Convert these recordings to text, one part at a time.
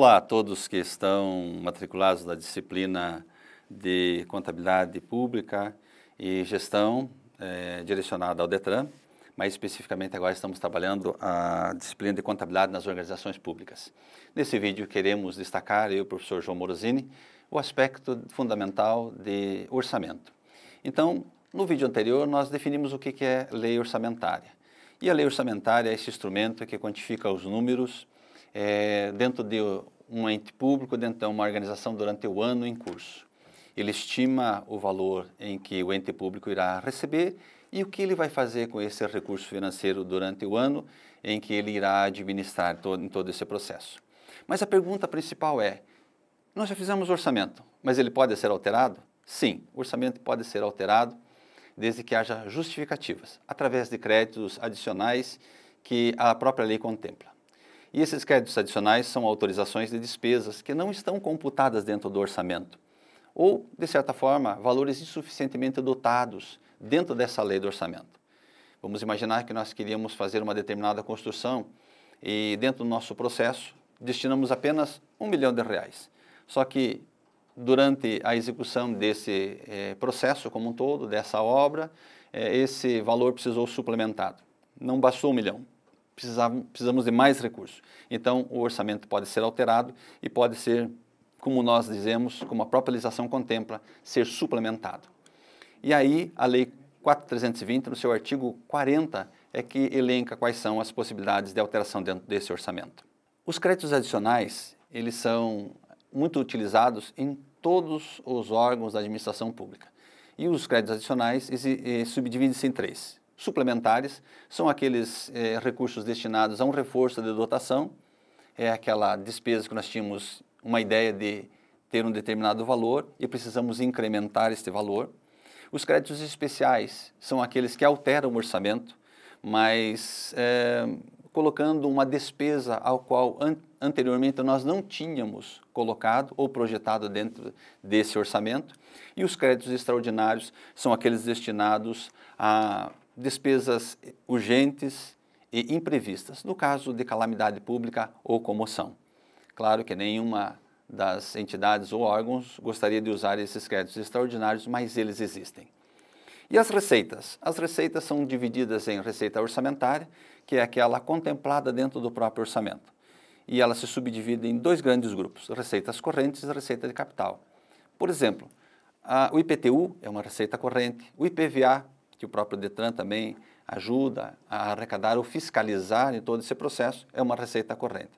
Olá a todos que estão matriculados da disciplina de Contabilidade Pública e Gestão é, direcionada ao DETRAN, mas especificamente agora estamos trabalhando a disciplina de Contabilidade nas Organizações Públicas. Nesse vídeo queremos destacar, eu, o professor João Morosini, o aspecto fundamental de orçamento. Então, no vídeo anterior nós definimos o que é lei orçamentária. E a lei orçamentária é esse instrumento que quantifica os números é, dentro de um ente público, dentro de uma organização durante o ano em curso. Ele estima o valor em que o ente público irá receber e o que ele vai fazer com esse recurso financeiro durante o ano em que ele irá administrar todo, em todo esse processo. Mas a pergunta principal é: nós já fizemos orçamento, mas ele pode ser alterado? Sim, o orçamento pode ser alterado desde que haja justificativas, através de créditos adicionais que a própria lei contempla. E esses créditos adicionais são autorizações de despesas que não estão computadas dentro do orçamento, ou, de certa forma, valores insuficientemente dotados dentro dessa lei do orçamento. Vamos imaginar que nós queríamos fazer uma determinada construção e, dentro do nosso processo, destinamos apenas um milhão de reais. Só que, durante a execução desse eh, processo como um todo, dessa obra, eh, esse valor precisou suplementado. Não bastou um milhão, precisamos de mais recursos. Então, o orçamento pode ser alterado e pode ser, como nós dizemos, como a própria legislação contempla, ser suplementado. E aí, a Lei 4320, no seu artigo 40, é que elenca quais são as possibilidades de alteração dentro desse orçamento. Os créditos adicionais, eles são muito utilizados em todos os órgãos da administração pública. E os créditos adicionais eh, subdividem-se em três suplementares são aqueles é, recursos destinados a um reforço de dotação, é aquela despesa que nós tínhamos uma ideia de ter um determinado valor e precisamos incrementar este valor. Os créditos especiais são aqueles que alteram o orçamento, mas é, colocando uma despesa ao qual an anteriormente nós não tínhamos colocado ou projetado dentro desse orçamento. E os créditos extraordinários são aqueles destinados a despesas urgentes e imprevistas, no caso de calamidade pública ou comoção. Claro que nenhuma das entidades ou órgãos gostaria de usar esses créditos extraordinários, mas eles existem. E as receitas? As receitas são divididas em receita orçamentária, que é aquela contemplada dentro do próprio orçamento. E ela se subdivide em dois grandes grupos: receitas correntes e receita de capital. Por exemplo, a, o IPTU é uma receita corrente, o IPVA que o próprio Detran também ajuda a arrecadar ou fiscalizar em todo esse processo, é uma receita corrente.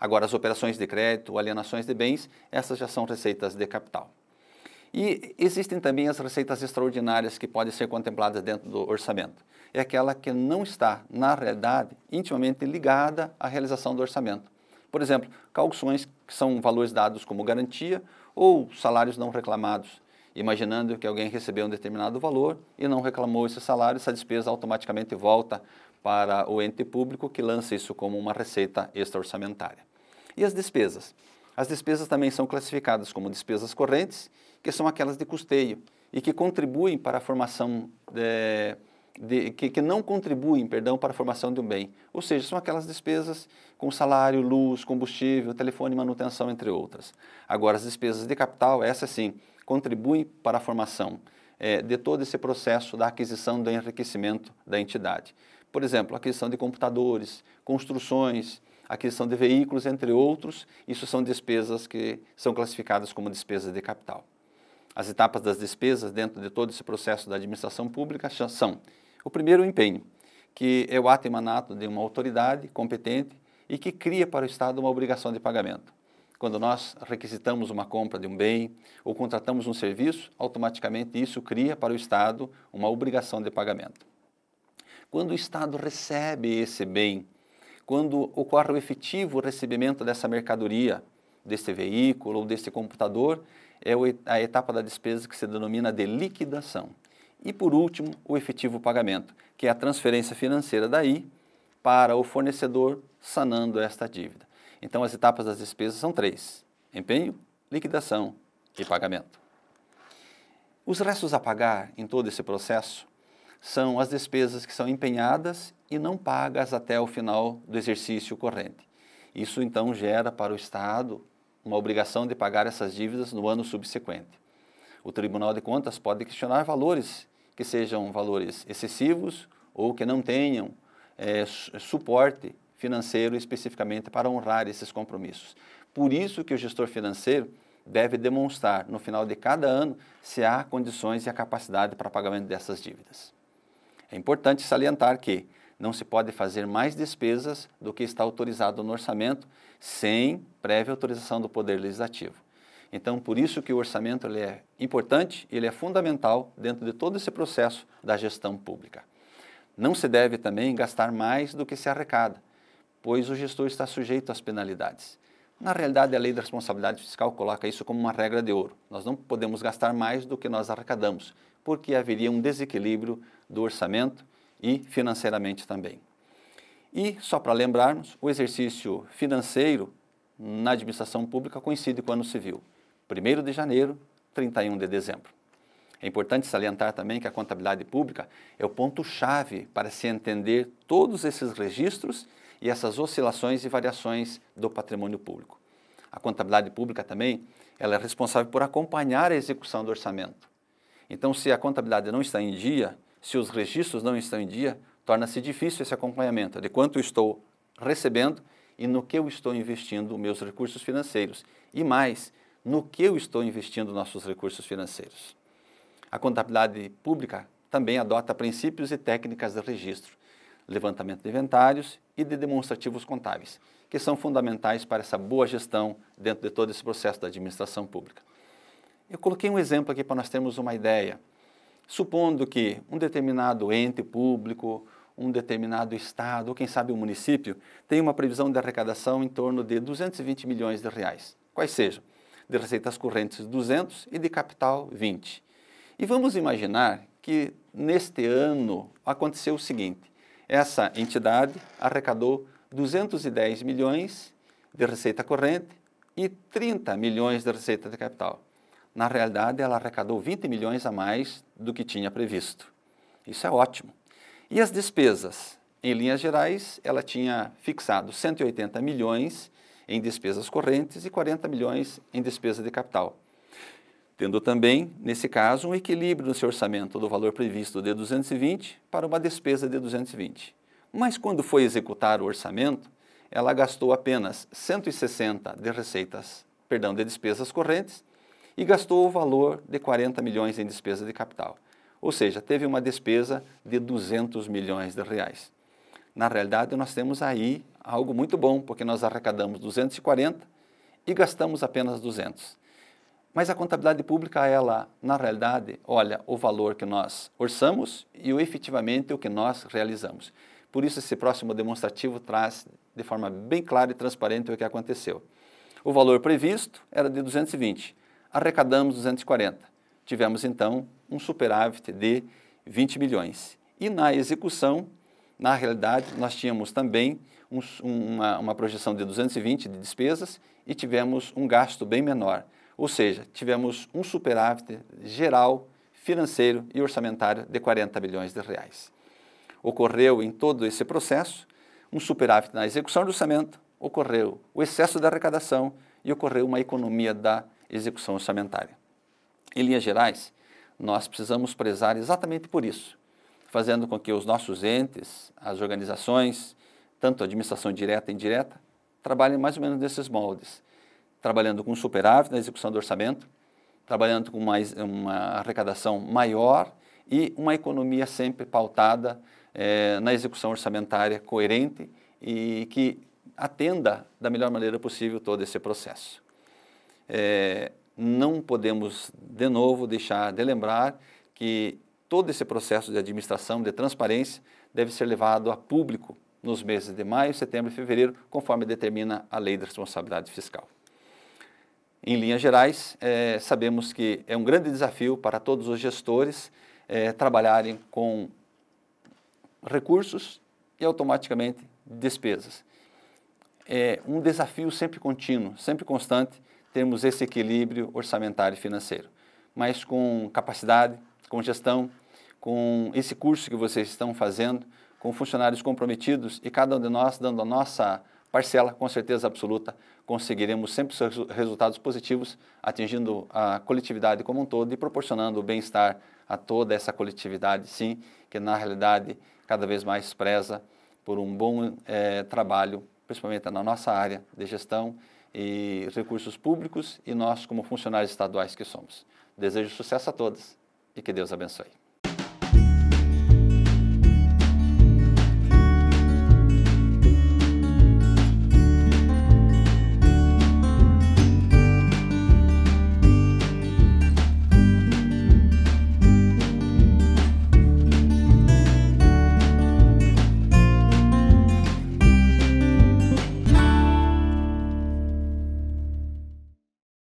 Agora, as operações de crédito, alienações de bens, essas já são receitas de capital. E existem também as receitas extraordinárias que podem ser contempladas dentro do orçamento. É aquela que não está, na realidade, intimamente ligada à realização do orçamento. Por exemplo, calções que são valores dados como garantia ou salários não reclamados imaginando que alguém recebeu um determinado valor e não reclamou esse salário, essa despesa automaticamente volta para o ente público que lança isso como uma receita extra-orçamentária. E as despesas? As despesas também são classificadas como despesas correntes, que são aquelas de custeio e que contribuem para a formação de eh, de, que, que, não contribuem, perdão, para a formação de um bem. Ou seja, são aquelas despesas com salário, luz, combustível, telefone, manutenção, entre outras. Agora, as despesas de capital, essas sim, contribuem para a formação é, de todo esse processo da aquisição do enriquecimento da entidade. Por exemplo, aquisição de computadores, construções, aquisição de veículos, entre outros, isso são despesas que são classificadas como despesas de capital. As etapas das despesas dentro de todo esse processo da administração pública são o primeiro, o empenho, que é o ato emanato de uma autoridade competente e que cria para o Estado uma obrigação de pagamento. Quando nós requisitamos uma compra de um bem ou contratamos um serviço, automaticamente isso cria para o Estado uma obrigação de pagamento. Quando o Estado recebe esse bem, quando ocorre o efetivo recebimento dessa mercadoria, desse veículo ou desse computador, é a etapa da despesa que se denomina de liquidação. E por último, o efetivo pagamento, que é a transferência financeira daí para o fornecedor sanando esta dívida. Então as etapas das despesas são três: empenho, liquidação e pagamento. Os restos a pagar em todo esse processo são as despesas que são empenhadas e não pagas até o final do exercício corrente. Isso então gera para o Estado uma obrigação de pagar essas dívidas no ano subsequente o Tribunal de Contas pode questionar valores que sejam valores excessivos ou que não tenham é, suporte financeiro especificamente para honrar esses compromissos. Por isso que o gestor financeiro deve demonstrar no final de cada ano se há condições e a capacidade para pagamento dessas dívidas. É importante salientar que não se pode fazer mais despesas do que está autorizado no orçamento sem prévia autorização do Poder Legislativo. Então, por isso que o orçamento ele é importante, ele é fundamental dentro de todo esse processo da gestão pública. Não se deve também gastar mais do que se arrecada, pois o gestor está sujeito às penalidades. Na realidade, a Lei da Responsabilidade Fiscal coloca isso como uma regra de ouro. Nós não podemos gastar mais do que nós arrecadamos, porque haveria um desequilíbrio do orçamento e financeiramente também. E, só para lembrarmos, o exercício financeiro na administração pública coincide com o ano civil, 1 de janeiro, 31 de dezembro. É importante salientar também que a contabilidade pública é o ponto-chave para se entender todos esses registros e essas oscilações e variações do patrimônio público. A contabilidade pública também ela é responsável por acompanhar a execução do orçamento. Então, se a contabilidade não está em dia, se os registros não estão em dia, torna-se difícil esse acompanhamento de quanto estou recebendo e no que eu estou investindo meus recursos financeiros. E mais, no que eu estou investindo nossos recursos financeiros. A contabilidade pública também adota princípios e técnicas de registro, levantamento de inventários e de demonstrativos contábeis, que são fundamentais para essa boa gestão dentro de todo esse processo da administração pública. Eu coloquei um exemplo aqui para nós termos uma ideia. Supondo que um determinado ente público um determinado estado, ou quem sabe um município, tem uma previsão de arrecadação em torno de 220 milhões de reais, quais sejam, de receitas correntes 200 e de capital 20. E vamos imaginar que neste ano aconteceu o seguinte: essa entidade arrecadou 210 milhões de receita corrente e 30 milhões de receita de capital. Na realidade, ela arrecadou 20 milhões a mais do que tinha previsto. Isso é ótimo. E as despesas? Em linhas gerais, ela tinha fixado 180 milhões em despesas correntes e 40 milhões em despesa de capital. Tendo também, nesse caso, um equilíbrio no seu orçamento do valor previsto de 220 para uma despesa de 220. Mas quando foi executar o orçamento, ela gastou apenas 160 de receitas, perdão, de despesas correntes e gastou o valor de 40 milhões em despesa de capital. Ou seja, teve uma despesa de 200 milhões de reais. Na realidade, nós temos aí algo muito bom, porque nós arrecadamos 240 e gastamos apenas 200. Mas a contabilidade pública, ela, na realidade, olha o valor que nós orçamos e o efetivamente o que nós realizamos. Por isso, esse próximo demonstrativo traz de forma bem clara e transparente o que aconteceu. O valor previsto era de 220, arrecadamos 240 tivemos então um superávit de 20 milhões E na execução, na realidade, nós tínhamos também um, uma, uma projeção de 220 de despesas e tivemos um gasto bem menor. Ou seja, tivemos um superávit geral, financeiro e orçamentário de 40 bilhões de reais. Ocorreu em todo esse processo um superávit na execução do orçamento, ocorreu o excesso da arrecadação e ocorreu uma economia da execução orçamentária. Em linhas gerais, nós precisamos prezar exatamente por isso, fazendo com que os nossos entes, as organizações, tanto a administração direta e indireta, trabalhem mais ou menos nesses moldes, trabalhando com superávit na execução do orçamento, trabalhando com mais, uma arrecadação maior e uma economia sempre pautada é, na execução orçamentária coerente e que atenda da melhor maneira possível todo esse processo. É, não podemos, de novo, deixar de lembrar que todo esse processo de administração, de transparência, deve ser levado a público nos meses de maio, setembro e fevereiro, conforme determina a Lei de Responsabilidade Fiscal. Em linhas gerais, é, sabemos que é um grande desafio para todos os gestores é, trabalharem com recursos e automaticamente despesas. É um desafio sempre contínuo, sempre constante, termos esse equilíbrio orçamentário e financeiro. Mas com capacidade, com gestão, com esse curso que vocês estão fazendo, com funcionários comprometidos e cada um de nós dando a nossa parcela, com certeza absoluta, conseguiremos sempre resultados positivos, atingindo a coletividade como um todo e proporcionando o bem-estar a toda essa coletividade, sim, que na realidade cada vez mais preza por um bom é, trabalho, principalmente na nossa área de gestão e recursos públicos e nós como funcionários estaduais que somos. Desejo sucesso a todos e que Deus abençoe.